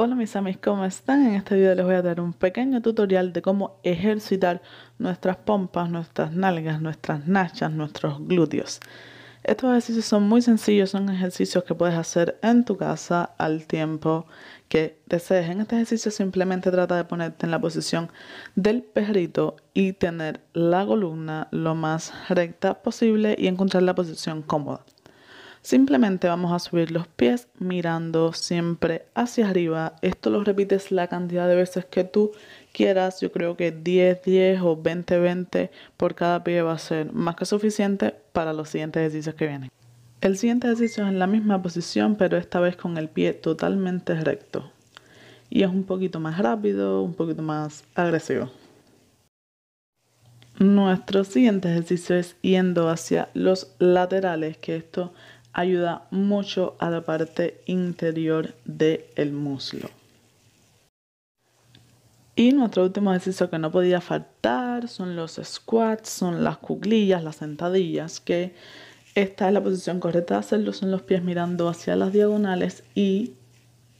Hola mis amigos, ¿cómo están? En este video les voy a dar un pequeño tutorial de cómo ejercitar nuestras pompas, nuestras nalgas, nuestras nachas, nuestros glúteos. Estos ejercicios son muy sencillos, son ejercicios que puedes hacer en tu casa al tiempo que desees. En este ejercicio simplemente trata de ponerte en la posición del perrito y tener la columna lo más recta posible y encontrar la posición cómoda. Simplemente vamos a subir los pies mirando siempre hacia arriba. Esto lo repites la cantidad de veces que tú quieras. Yo creo que 10, 10 o 20, 20 por cada pie va a ser más que suficiente para los siguientes ejercicios que vienen. El siguiente ejercicio es en la misma posición, pero esta vez con el pie totalmente recto. Y es un poquito más rápido, un poquito más agresivo. Nuestro siguiente ejercicio es yendo hacia los laterales, que esto ayuda mucho a la parte interior del muslo. Y nuestro último ejercicio que no podía faltar son los squats, son las cuclillas, las sentadillas, que esta es la posición correcta de hacerlo, son los pies mirando hacia las diagonales y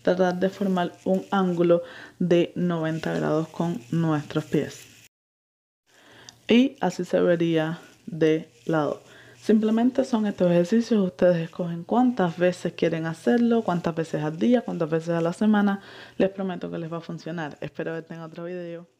tratar de formar un ángulo de 90 grados con nuestros pies. Y así se vería de lado. Simplemente son estos ejercicios, ustedes escogen cuántas veces quieren hacerlo, cuántas veces al día, cuántas veces a la semana. Les prometo que les va a funcionar. Espero verte en otro video.